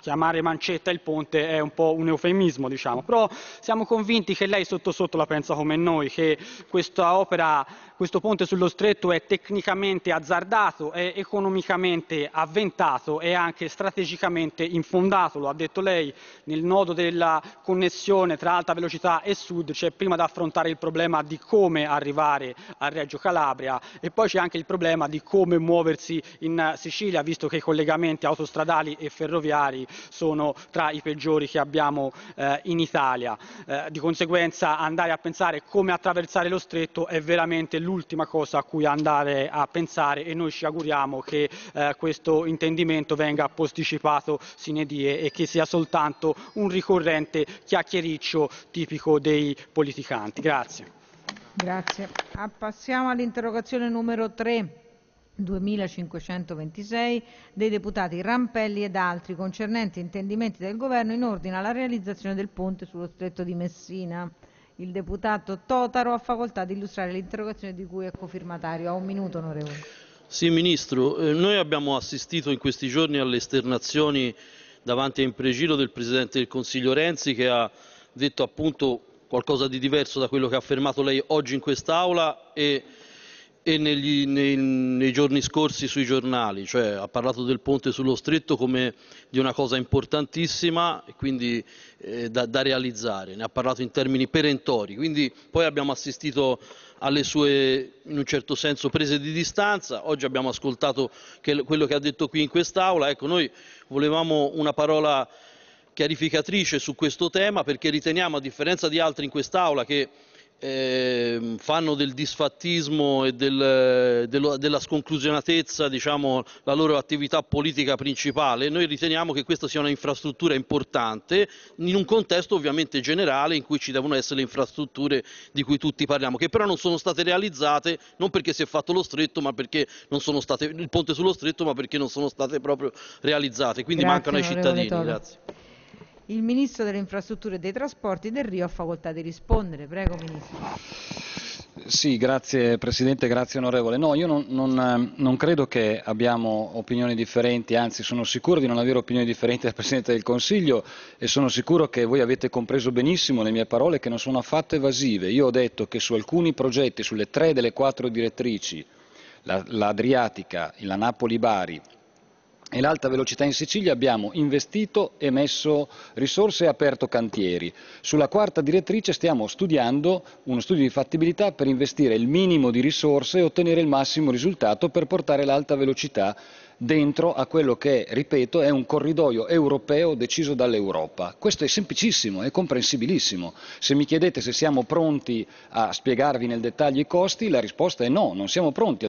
chiamare mancetta il ponte è un po' un eufemismo, diciamo, però siamo convinti che lei sotto sotto la pensa come noi, che questa opera, questo ponte sullo stretto è tecnicamente azzardato, è economicamente avventato e anche strategicamente infondato, lo ha detto lei, nel nodo della connessione tra alta velocità e sud c'è cioè prima da affrontare il problema di come arrivare a Reggio Calabria e poi c'è anche il problema di come muoversi in Sicilia, visto che i collegamenti autostradali e ferroviari sono tra i peggiori che abbiamo eh, in Italia. Eh, di conseguenza andare a pensare come attraversare lo stretto è veramente l'ultima cosa a cui andare a pensare e noi ci auguriamo che eh, questo intendimento venga posticipato sine die e che sia soltanto un ricorrente chiacchiericcio tipico dei politicanti. Grazie. Grazie. Ah, passiamo all'interrogazione numero 3. 2526 dei deputati Rampelli ed altri concernenti intendimenti del governo in ordine alla realizzazione del ponte sullo stretto di Messina. Il deputato Totaro ha facoltà di illustrare l'interrogazione di cui è cofirmatario. A un minuto, onorevole. Sì, Ministro, eh, noi abbiamo assistito in questi giorni alle esternazioni davanti a impregilo del Presidente del Consiglio Renzi che ha detto appunto qualcosa di diverso da quello che ha affermato lei oggi in quest'Aula e e negli, nei, nei, giorni scorsi sui giornali, cioè ha parlato del ponte sullo stretto come di una cosa importantissima e quindi eh, da, da, realizzare, ne ha parlato in termini perentori, quindi poi abbiamo assistito alle sue in un certo senso prese di distanza, oggi abbiamo ascoltato che, quello che ha detto qui in quest'Aula, ecco noi volevamo una parola chiarificatrice su questo tema perché riteniamo a differenza di altri in quest'Aula che eh, fanno del disfattismo e del, dello, della sconclusionatezza diciamo, la loro attività politica principale. Noi riteniamo che questa sia un'infrastruttura importante in un contesto ovviamente generale in cui ci devono essere le infrastrutture di cui tutti parliamo, che però non sono state realizzate non perché si è fatto lo stretto, ma perché non sono state, il ponte sullo stretto, ma perché non sono state proprio realizzate. Quindi Grazie, mancano ai cittadini. Grazie. Il Ministro delle Infrastrutture e dei Trasporti del Rio ha facoltà di rispondere. Prego Ministro. Sì, grazie Presidente, grazie Onorevole. No, io non, non, non, credo che abbiamo opinioni differenti, anzi sono sicuro di non avere opinioni differenti dal Presidente del Consiglio e sono sicuro che voi avete compreso benissimo le mie parole che non sono affatto evasive. Io ho detto che su alcuni progetti, sulle tre delle quattro direttrici, l'Adriatica, la, la Napoli-Bari e l'alta velocità in Sicilia abbiamo investito e messo risorse e aperto cantieri. Sulla quarta direttrice stiamo studiando uno studio di fattibilità per investire il minimo di risorse e ottenere il massimo risultato per portare l'alta velocità dentro a quello che, ripeto, è un corridoio europeo deciso dall'Europa. Questo è semplicissimo, è comprensibilissimo. Se mi chiedete se siamo pronti a spiegarvi nel dettaglio i costi, la risposta è no, non siamo pronti.